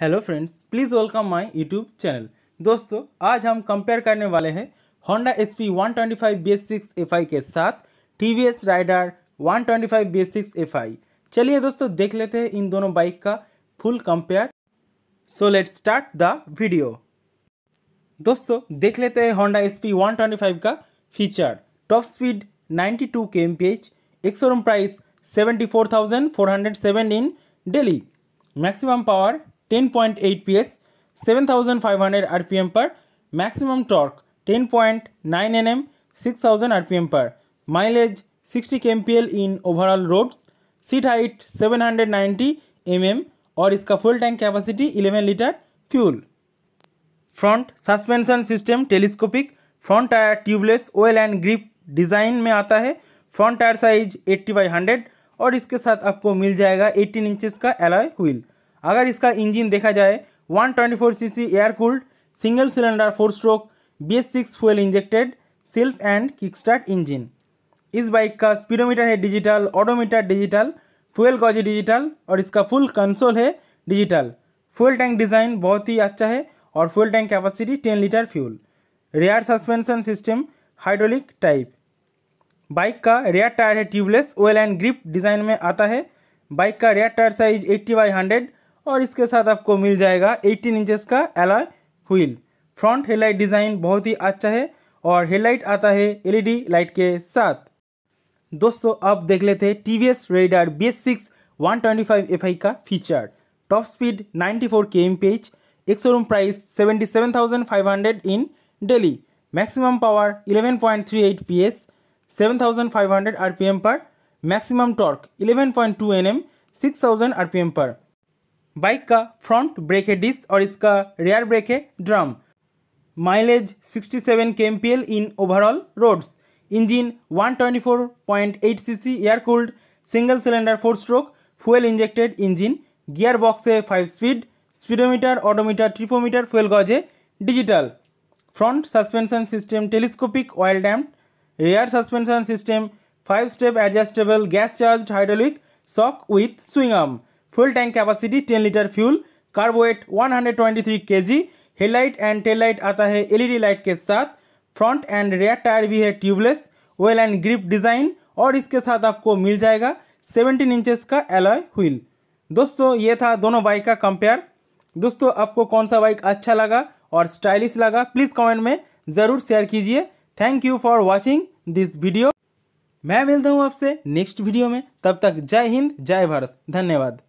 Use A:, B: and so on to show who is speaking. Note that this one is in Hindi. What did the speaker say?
A: hello friends please welcome my YouTube channel दोस्तों आज हम कंपेयर करने वाले हैं Honda S P one twenty five B S six F I के साथ T V S rider one twenty five B S six F I चलिए दोस्तों देख लेते हैं इन दोनों बाइक का full compare so let start the video दोस्तों देख लेते हैं Honda S P one twenty five का feature top speed ninety two K M P H ex showroom price seventy four thousand four hundred in Delhi maximum power ten point eight P S seven thousand five hundred R P M पर maximum torque ten point nine N M six thousand R P M पर mileage sixty K M P L in overall roads seat height seven hundred ninety M M और इसका full tank capacity eleven litre fuel front suspension system telescopic front tyre tubeless oil and grip design में आता है front tyre size eighty by hundred और इसके साथ आपको मिल जाएगा एट्टीन इंचेस का एलॉय व्हील अगर इसका इंजन देखा जाए 124 CC air cooled single cylinder four stroke B S six fuel injected self and kick start engine इस बाइक का स्पीडोमीटर है digital odometer digital fuel gauge digital और इसका फुल कंसोल है डिजिटल फ्यूल टैंक डिज़ाइन बहुत ही अच्छा है और fuel tank capacity ten litre fuel rear suspension system hydraulic type bike का रेयर टायर है tubeless oil and grip design में आता है बाइक का rear tyre size 80 by hundred और इसके साथ आपको मिल जाएगा 18 इंचेस का alloy wheel front headlight design बहुत ही अच्छा है और हेडलाइट आता है एलईडी लाइट e के साथ दोस्तों अब देख लेते हैं T V S radar B S six one twenty five F I का feature top speed ninety four K M P H एक price seventy seven thousand five hundred in Delhi maximum power eleven point three eight P S seven thousand five hundred R P M पर maximum torque eleven point two N M six thousand R P M पर बाइक का फ्रंट ब्रेक है डिस्क और इसका रेयर ब्रेक है drum mileage 67 seven K M P L in overall roads engine 124.8 CC air cooled single cylinder four stroke fuel injected engine gear বক্সে five speed speedometer odometer tripmeter fuel gauge digital front suspension system telescopic oil damp rear suspension system five step adjustable gas charged hydraulic shock with swing arm full tank capacity ten litre fuel twenty three K G headlight and tail light आता है एलईडी लाइट e के साथ फ्रंट एंड रेयर टायर भी है tubeless well and grip design और इसके साथ आपको मिल जाएगा 17 इंचेस का एलॉय व्हील दोस्तों ये था दोनों बाइक का कंपेयर दोस्तों आपको कौन सा बाइक अच्छा लगा और स्टाइलिश लगा प्लीज़ कमेंट में ज़रूर शेयर कीजिए thank you for watching this video मैं मिलता हूँ आपसे नेक्स्ट वीडियो में तब तक जय हिंद जय भारत धन्यवाद